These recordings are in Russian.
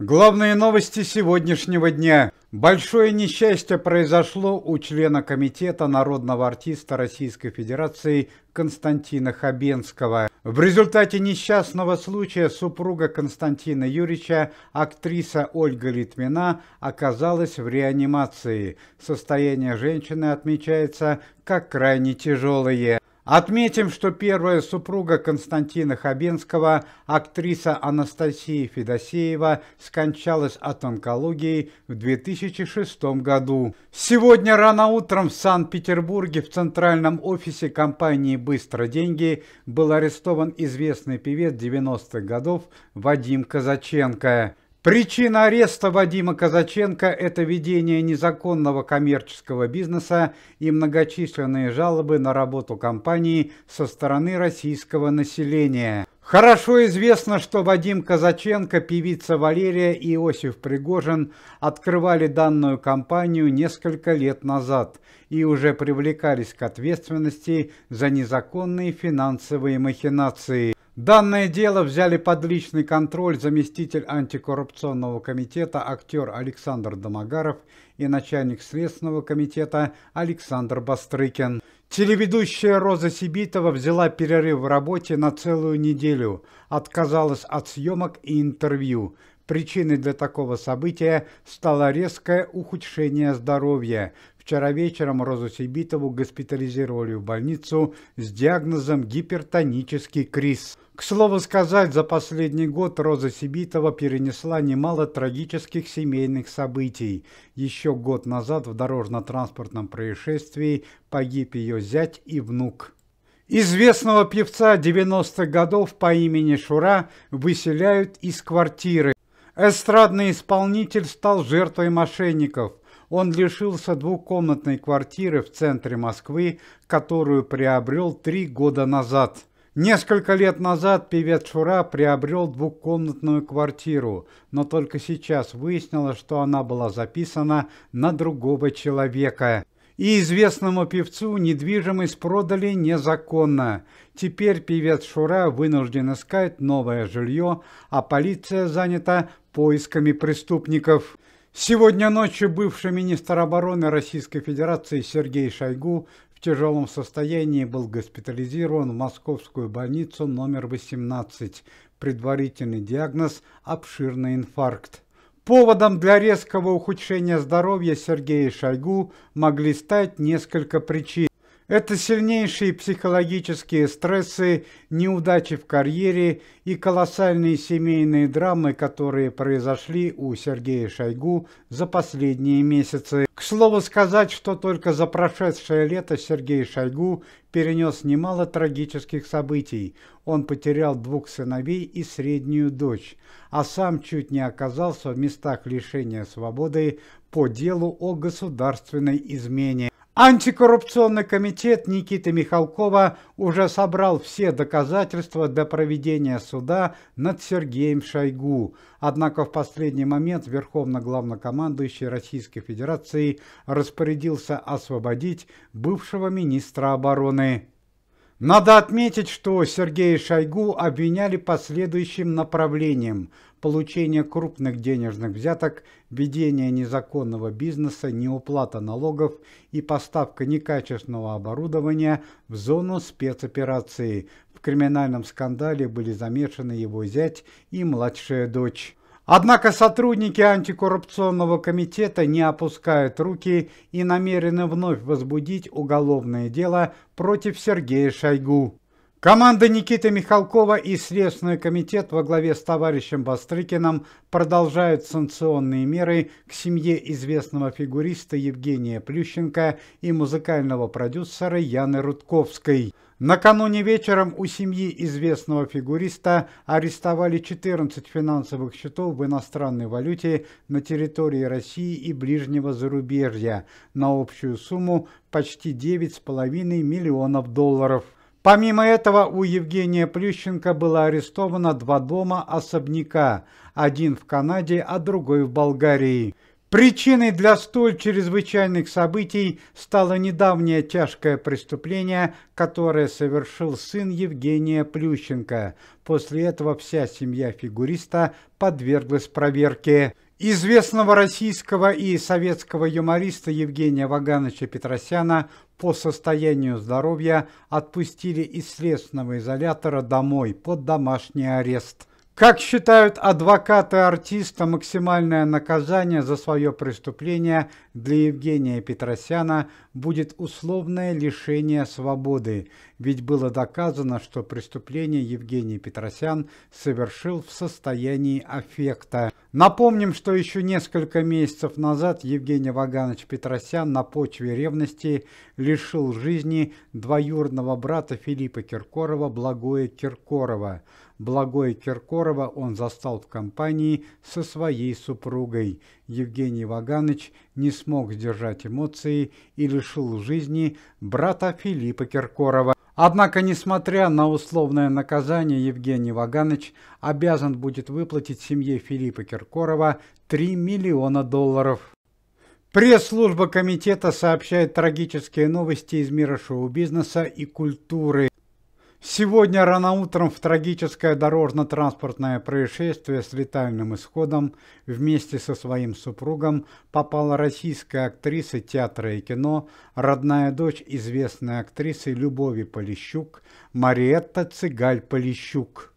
Главные новости сегодняшнего дня. Большое несчастье произошло у члена Комитета народного артиста Российской Федерации Константина Хабенского. В результате несчастного случая супруга Константина Юрьевича, актриса Ольга Литвина, оказалась в реанимации. Состояние женщины отмечается как крайне тяжелое. Отметим, что первая супруга Константина Хабенского, актриса Анастасия Федосеева, скончалась от онкологии в 2006 году. Сегодня рано утром в Санкт-Петербурге в центральном офисе компании «Быстро деньги» был арестован известный певец 90-х годов Вадим Казаченко. Причина ареста Вадима Казаченко – это ведение незаконного коммерческого бизнеса и многочисленные жалобы на работу компании со стороны российского населения. Хорошо известно, что Вадим Казаченко, певица Валерия и Иосиф Пригожин открывали данную компанию несколько лет назад и уже привлекались к ответственности за незаконные финансовые махинации. Данное дело взяли под личный контроль заместитель антикоррупционного комитета актер Александр Домогаров и начальник Следственного комитета Александр Бастрыкин. Телеведущая Роза Сибитова взяла перерыв в работе на целую неделю, отказалась от съемок и интервью – Причиной для такого события стало резкое ухудшение здоровья. Вчера вечером Розу Сибитову госпитализировали в больницу с диагнозом гипертонический криз. К слову сказать, за последний год Роза Сибитова перенесла немало трагических семейных событий. Еще год назад в дорожно-транспортном происшествии погиб ее зять и внук. Известного певца 90-х годов по имени Шура выселяют из квартиры. Эстрадный исполнитель стал жертвой мошенников. Он лишился двухкомнатной квартиры в центре Москвы, которую приобрел три года назад. Несколько лет назад певец Шура приобрел двухкомнатную квартиру, но только сейчас выяснилось, что она была записана на другого человека. И известному певцу недвижимость продали незаконно. Теперь певец Шура вынужден искать новое жилье, а полиция занята поисками преступников. Сегодня ночью бывший министр обороны Российской Федерации Сергей Шойгу в тяжелом состоянии был госпитализирован в московскую больницу номер 18. Предварительный диагноз – обширный инфаркт. Поводом для резкого ухудшения здоровья Сергея Шойгу могли стать несколько причин. Это сильнейшие психологические стрессы, неудачи в карьере и колоссальные семейные драмы, которые произошли у Сергея Шойгу за последние месяцы. К слову сказать, что только за прошедшее лето Сергей Шойгу перенес немало трагических событий. Он потерял двух сыновей и среднюю дочь, а сам чуть не оказался в местах лишения свободы по делу о государственной измене. Антикоррупционный комитет Никиты Михалкова уже собрал все доказательства для проведения суда над Сергеем Шойгу. Однако в последний момент Верховный главнокомандующий Российской Федерации распорядился освободить бывшего министра обороны. Надо отметить, что Сергея Шойгу обвиняли по следующим направлениям – получение крупных денежных взяток, ведение незаконного бизнеса, неуплата налогов и поставка некачественного оборудования в зону спецоперации. В криминальном скандале были замешаны его зять и младшая дочь. Однако сотрудники антикоррупционного комитета не опускают руки и намерены вновь возбудить уголовное дело против Сергея Шойгу. Команда Никиты Михалкова и Следственный комитет во главе с товарищем Бастрыкиным продолжают санкционные меры к семье известного фигуриста Евгения Плющенко и музыкального продюсера Яны Рудковской. Накануне вечером у семьи известного фигуриста арестовали 14 финансовых счетов в иностранной валюте на территории России и ближнего зарубежья на общую сумму почти 9,5 миллионов долларов. Помимо этого, у Евгения Плющенко было арестовано два дома-особняка, один в Канаде, а другой в Болгарии. Причиной для столь чрезвычайных событий стало недавнее тяжкое преступление, которое совершил сын Евгения Плющенко. После этого вся семья фигуриста подверглась проверке известного российского и советского юмориста Евгения Вагановича Петросяна по состоянию здоровья отпустили из следственного изолятора домой под домашний арест. Как считают адвокаты артиста, максимальное наказание за свое преступление для Евгения Петросяна будет условное лишение свободы, ведь было доказано, что преступление Евгений Петросян совершил в состоянии аффекта. Напомним, что еще несколько месяцев назад Евгений Ваганович Петросян на почве ревности лишил жизни двоюродного брата Филиппа Киркорова Благое Киркорова. Благое Киркорова он застал в компании со своей супругой. Евгений Ваганович не смог сдержать эмоции и лишил жизни брата Филиппа Киркорова. Однако, несмотря на условное наказание, Евгений Ваганович обязан будет выплатить семье Филиппа Киркорова 3 миллиона долларов. Пресс-служба комитета сообщает трагические новости из мира шоу-бизнеса и культуры. Сегодня рано утром в трагическое дорожно-транспортное происшествие с летальным исходом вместе со своим супругом попала российская актриса театра и кино, родная дочь известной актрисы Любови Полищук, Мариетта Цыгаль-Полищук.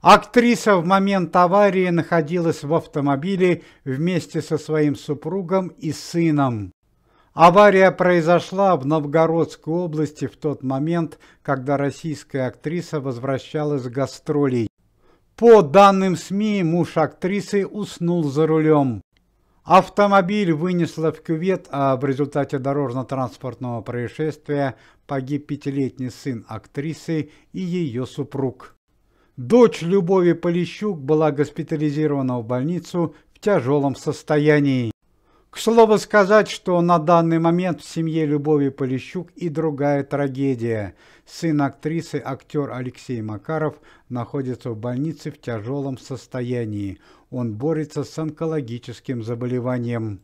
Актриса в момент аварии находилась в автомобиле вместе со своим супругом и сыном. Авария произошла в Новгородской области в тот момент, когда российская актриса возвращалась с гастролей. По данным СМИ, муж актрисы уснул за рулем. Автомобиль вынесло в кювет, а в результате дорожно-транспортного происшествия погиб пятилетний сын актрисы и ее супруг. Дочь Любови Полищук была госпитализирована в больницу в тяжелом состоянии. К слову сказать, что на данный момент в семье Любови Полищук и другая трагедия. Сын актрисы, актер Алексей Макаров, находится в больнице в тяжелом состоянии. Он борется с онкологическим заболеванием.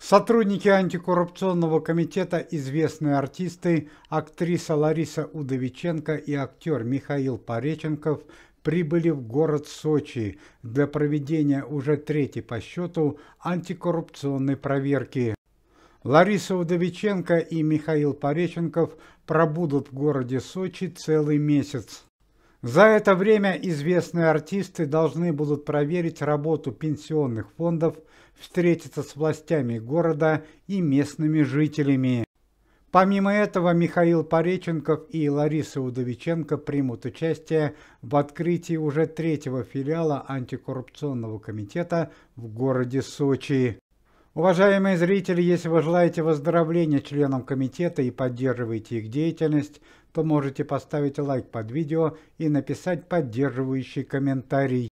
Сотрудники антикоррупционного комитета, известные артисты, актриса Лариса Удовиченко и актер Михаил Пореченков прибыли в город Сочи для проведения уже третьей по счету антикоррупционной проверки. Лариса Удовиченко и Михаил Пореченков пробудут в городе Сочи целый месяц. За это время известные артисты должны будут проверить работу пенсионных фондов, встретиться с властями города и местными жителями. Помимо этого, Михаил Пореченков и Лариса Удовиченко примут участие в открытии уже третьего филиала антикоррупционного комитета в городе Сочи. Уважаемые зрители, если вы желаете выздоровления членам комитета и поддерживаете их деятельность, то можете поставить лайк под видео и написать поддерживающий комментарий.